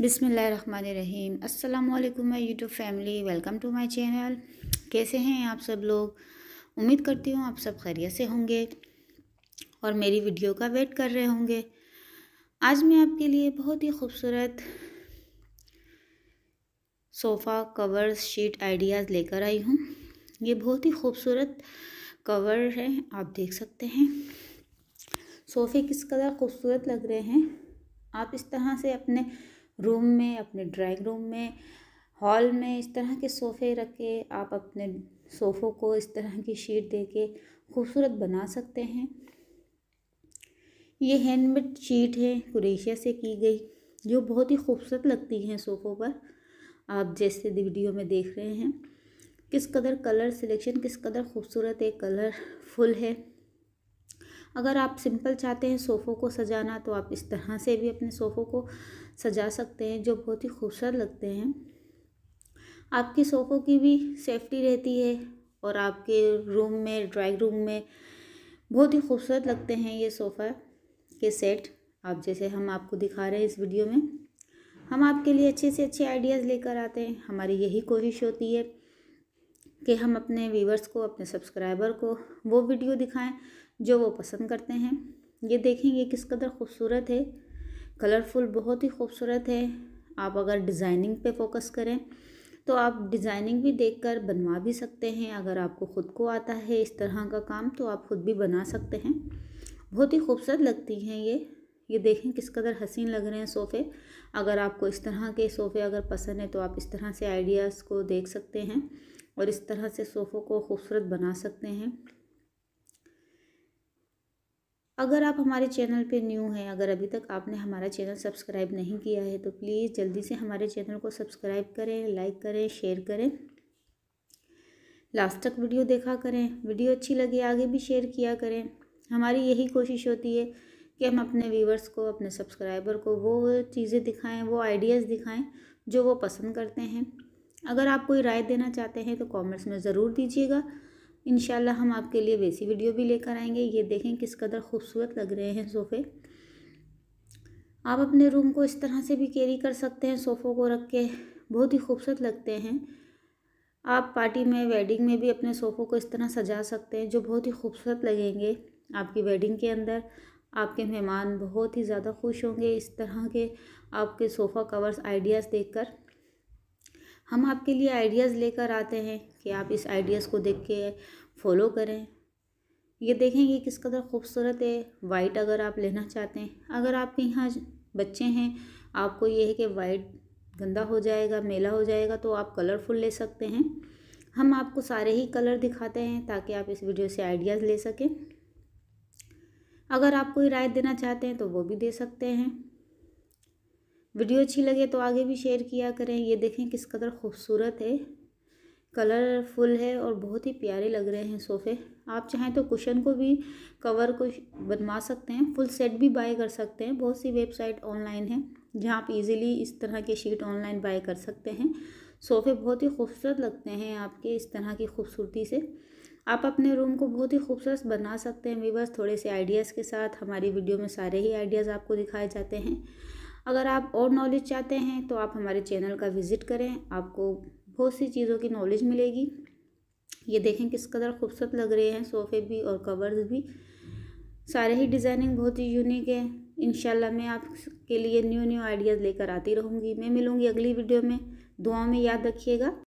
बिसमीम अल्लाम my YouTube family welcome to my channel कैसे हैं आप सब लोग उम्मीद करती हूँ आप सब खैरियत से होंगे और मेरी वीडियो का वेट कर रहे होंगे आज मैं आपके लिए बहुत ही खूबसूरत सोफ़ा कवर शीट आइडियाज़ लेकर आई हूँ ये बहुत ही खूबसूरत कवर है आप देख सकते हैं सोफ़े किस कदर खूबसूरत लग रहे हैं आप इस तरह से अपने रूम में अपने ड्राइंग रूम में हॉल में इस तरह के सोफ़े रख के आप अपने सोफ़ों को इस तरह की शीट दे के खूबसूरत बना सकते हैं ये हैंडमेड शीट है क्रेशिया से की गई जो बहुत ही खूबसूरत लगती हैं सोफ़ों पर आप जैसे वीडियो में देख रहे हैं किस कदर कलर सिलेक्शन किस कदर खूबसूरत एक कलरफुल है अगर आप सिंपल चाहते हैं सोफ़ों को सजाना तो आप इस तरह से भी अपने सोफ़ों को सजा सकते हैं जो बहुत ही खूबसूरत लगते हैं आपके सोफ़ों की भी सेफ्टी रहती है और आपके रूम में ड्राइंग रूम में बहुत ही खूबसूरत लगते हैं ये सोफ़ा के सेट आप जैसे हम आपको दिखा रहे हैं इस वीडियो में हम आपके लिए अच्छे से अच्छे आइडियाज़ लेकर आते हैं हमारी यही कोशिश होती है कि हम अपने व्यूवर्स को अपने सब्सक्राइबर को वो वीडियो दिखाएं जो वो पसंद करते हैं ये देखें ये किस कदर खूबसूरत है कलरफुल बहुत ही खूबसूरत है आप अगर डिज़ाइनिंग पे फोकस करें तो आप डिज़ाइनिंग भी देखकर बनवा भी सकते हैं अगर आपको ख़ुद को आता है इस तरह का काम तो आप ख़ुद भी बना सकते हैं बहुत ही खूबसूरत लगती हैं ये ये देखें किस कदर हसीन लग रहे हैं सोफ़े अगर आपको इस तरह के सोफ़े अगर पसंद है तो आप इस तरह से आइडियाज़ को देख सकते हैं और इस तरह से सोफ़ों को खूबसूरत बना सकते हैं अगर आप हमारे चैनल पे न्यू हैं अगर अभी तक आपने हमारा चैनल सब्सक्राइब नहीं किया है तो प्लीज़ जल्दी से हमारे चैनल को सब्सक्राइब करें लाइक करें शेयर करें लास्ट तक वीडियो देखा करें वीडियो अच्छी लगे आगे भी शेयर किया करें हमारी यही कोशिश होती है कि हम अपने व्यूवर्स को अपने सब्सक्राइबर को वो चीज़ें दिखाएँ वो आइडियाज़ दिखाएँ जो वो पसंद करते हैं अगर आप कोई राय देना चाहते हैं तो कॉमेंट्स में ज़रूर दीजिएगा इन हम आपके लिए वैसी वीडियो भी लेकर आएंगे ये देखें किस कदर खूबसूरत लग रहे हैं सोफ़े आप अपने रूम को इस तरह से भी कैरी कर सकते हैं सोफ़ों को रख के बहुत ही खूबसूरत लगते हैं आप पार्टी में वेडिंग में भी अपने सोफ़ों को इस तरह सजा सकते हैं जो बहुत ही खूबसूरत लगेंगे आपकी वेडिंग के अंदर आपके मेहमान बहुत ही ज़्यादा खुश होंगे इस तरह के आपके सोफ़ा कवर्स आइडियाज़ देखकर हम आपके लिए आइडियाज़ लेकर आते हैं कि आप इस आइडियाज़ को देख के फॉलो करें ये देखें ये किस कदर खूबसूरत है वाइट अगर आप लेना चाहते हैं अगर आपके यहाँ बच्चे हैं आपको ये है कि वाइट गंदा हो जाएगा मेला हो जाएगा तो आप कलरफुल ले सकते हैं हम आपको सारे ही कलर दिखाते हैं ताकि आप इस वीडियो से आइडियाज़ ले सकें अगर आप कोई राय देना चाहते हैं तो वो भी दे सकते हैं वीडियो अच्छी लगे तो आगे भी शेयर किया करें ये देखें किस कदर खूबसूरत है कलरफुल है और बहुत ही प्यारे लग रहे हैं सोफ़े आप चाहें तो कुशन को भी कवर को बनवा सकते हैं फुल सेट भी बाय कर सकते हैं बहुत सी वेबसाइट ऑनलाइन है जहां आप इजीली इस तरह के शीट ऑनलाइन बाय कर सकते हैं सोफ़े बहुत ही खूबसूरत लगते हैं आपके इस तरह की खूबसूरती से आप अपने रूम को बहुत ही खूबसूरत बना सकते हैं वीवर्स थोड़े से आइडियाज़ के साथ हमारी वीडियो में सारे ही आइडियाज़ आपको दिखाए जाते हैं अगर आप और नॉलेज चाहते हैं तो आप हमारे चैनल का विज़िट करें आपको बहुत सी चीज़ों की नॉलेज मिलेगी ये देखें किस कदर खूबसूरत लग रहे हैं सोफ़े भी और कवर्स भी सारे ही डिज़ाइनिंग बहुत ही यूनिक है इन मैं आपके लिए न्यू न्यू आइडियाज़ लेकर आती रहूँगी मैं मिलूँगी अगली वीडियो में दुआओं में याद रखिएगा